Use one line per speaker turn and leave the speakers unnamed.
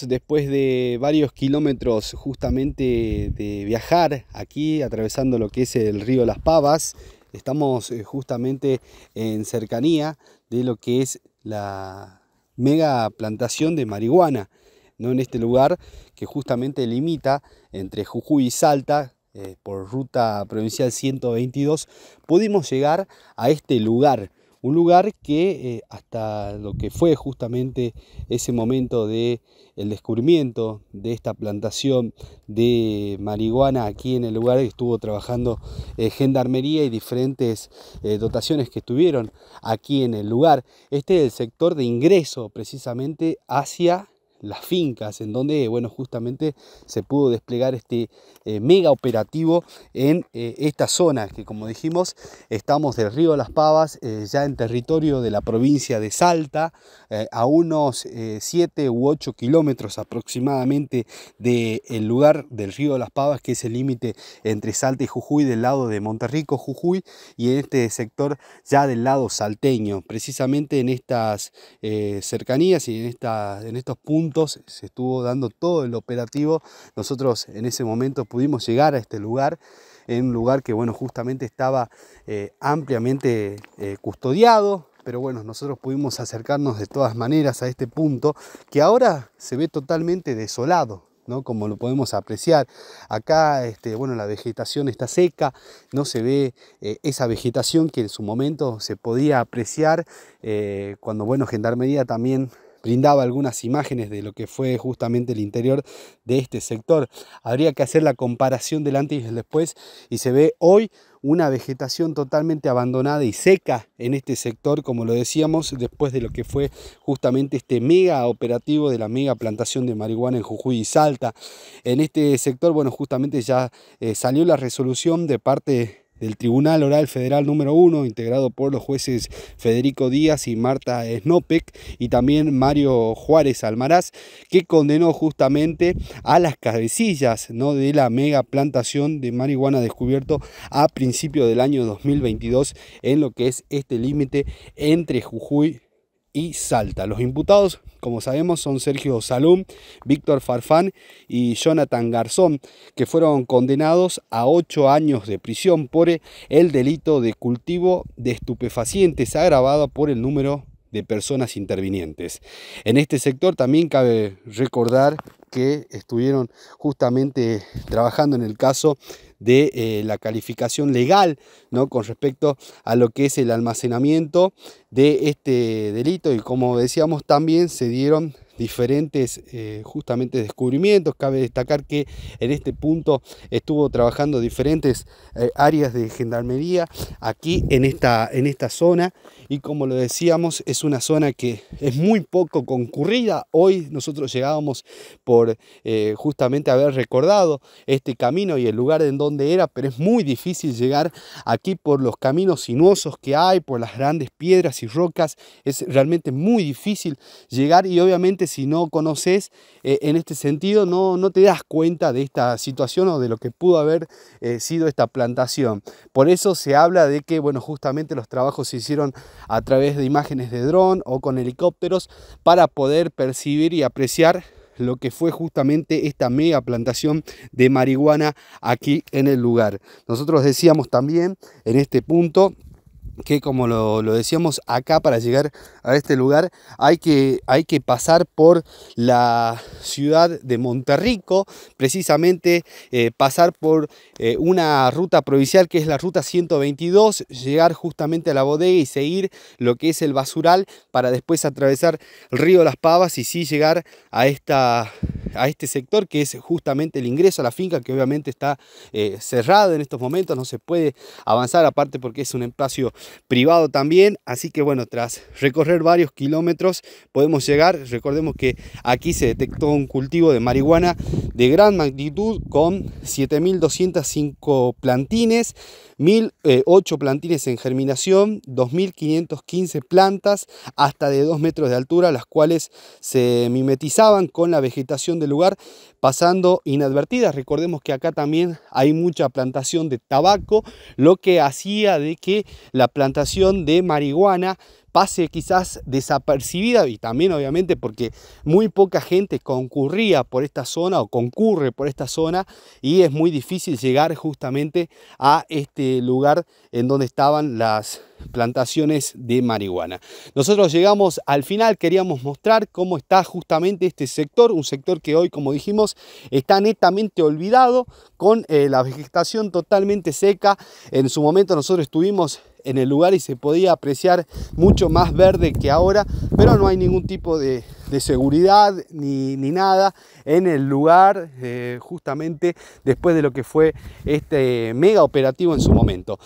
Después de varios kilómetros justamente de viajar aquí, atravesando lo que es el río Las Pavas, estamos eh, justamente en cercanía de lo que es la mega plantación de marihuana, ¿no? en este lugar que justamente limita entre Jujuy y Salta, eh, por ruta provincial 122, pudimos llegar a este lugar un lugar que eh, hasta lo que fue justamente ese momento de el descubrimiento de esta plantación de marihuana aquí en el lugar estuvo trabajando eh, gendarmería y diferentes eh, dotaciones que estuvieron aquí en el lugar. Este es el sector de ingreso precisamente hacia las fincas, en donde, bueno, justamente se pudo desplegar este eh, mega operativo en eh, esta zona, que como dijimos, estamos del río Las Pavas, eh, ya en territorio de la provincia de Salta, a unos 7 u 8 kilómetros aproximadamente del lugar del río Las Pavas, que es el límite entre Salta y Jujuy, del lado de Monterrico, Jujuy, y en este sector ya del lado salteño, precisamente en estas cercanías y en, esta, en estos puntos se estuvo dando todo el operativo. Nosotros en ese momento pudimos llegar a este lugar, en un lugar que bueno, justamente estaba eh, ampliamente eh, custodiado, pero bueno, nosotros pudimos acercarnos de todas maneras a este punto que ahora se ve totalmente desolado, ¿no? como lo podemos apreciar. Acá este, bueno, la vegetación está seca, no se ve eh, esa vegetación que en su momento se podía apreciar cuando bueno, Gendarmería también brindaba algunas imágenes de lo que fue justamente el interior de este sector. Habría que hacer la comparación del antes y del después y se ve hoy una vegetación totalmente abandonada y seca en este sector, como lo decíamos, después de lo que fue justamente este mega operativo de la mega plantación de marihuana en Jujuy y Salta. En este sector, bueno, justamente ya eh, salió la resolución de parte del Tribunal Oral Federal número 1, integrado por los jueces Federico Díaz y Marta Snopek y también Mario Juárez Almaraz, que condenó justamente a las cabecillas ¿no? de la mega plantación de marihuana descubierto a principios del año 2022 en lo que es este límite entre Jujuy y Salta. Los imputados, como sabemos, son Sergio Salum, Víctor Farfán y Jonathan Garzón, que fueron condenados a ocho años de prisión por el delito de cultivo de estupefacientes agravado por el número de personas intervinientes. En este sector también cabe recordar que estuvieron justamente trabajando en el caso de eh, la calificación legal ¿no? con respecto a lo que es el almacenamiento de este delito y como decíamos también se dieron diferentes eh, justamente descubrimientos. Cabe destacar que en este punto estuvo trabajando diferentes eh, áreas de gendarmería aquí en esta, en esta zona y como lo decíamos es una zona que es muy poco concurrida. Hoy nosotros llegábamos por eh, justamente haber recordado este camino y el lugar en donde era, pero es muy difícil llegar aquí por los caminos sinuosos que hay, por las grandes piedras y rocas. Es realmente muy difícil llegar y obviamente si no conoces eh, en este sentido, no, no, te das cuenta de esta situación o de lo que pudo haber eh, sido esta plantación. Por eso se habla de que, bueno, justamente los trabajos se hicieron a través de imágenes de dron o con helicópteros para poder percibir y apreciar lo que fue justamente esta mega plantación de marihuana aquí en el lugar. Nosotros decíamos también en este punto que como lo, decíamos acá para llegar a este lugar hay que, hay que pasar por la ciudad de Monterrico, precisamente eh, pasar por eh, una ruta provincial que es la ruta 122, llegar justamente a la bodega y seguir lo que es el basural para después atravesar el río Las Pavas y sí llegar a, esta, a este sector que es justamente el ingreso a la finca que obviamente está eh, cerrado en estos momentos, no se puede avanzar aparte porque es un espacio privado también. Así que bueno, tras recorrer varios kilómetros podemos llegar. Recordemos que aquí se detectó un cultivo de marihuana de gran magnitud con 7.205 plantines, 1.008 eh, plantines en germinación, 2.515 plantas hasta de 2 metros de altura, las cuales se mimetizaban con la vegetación del lugar, pasando inadvertidas. Recordemos que acá también hay mucha plantación de tabaco, lo que hacía de que la plantación de marihuana pase quizás desapercibida y también obviamente porque muy poca gente concurría por esta zona o concurre por esta zona y es muy difícil llegar justamente a este lugar en donde estaban las plantaciones de marihuana. Nosotros llegamos al final, queríamos mostrar cómo está justamente este sector, un sector que hoy, como dijimos, está netamente olvidado, con eh, la vegetación totalmente seca. En su momento nosotros estuvimos en el lugar y se podía apreciar mucho más verde que ahora, pero no hay ningún tipo de, seguridad ni, ni, nada en el lugar eh, justamente después de lo que fue este mega operativo en su momento.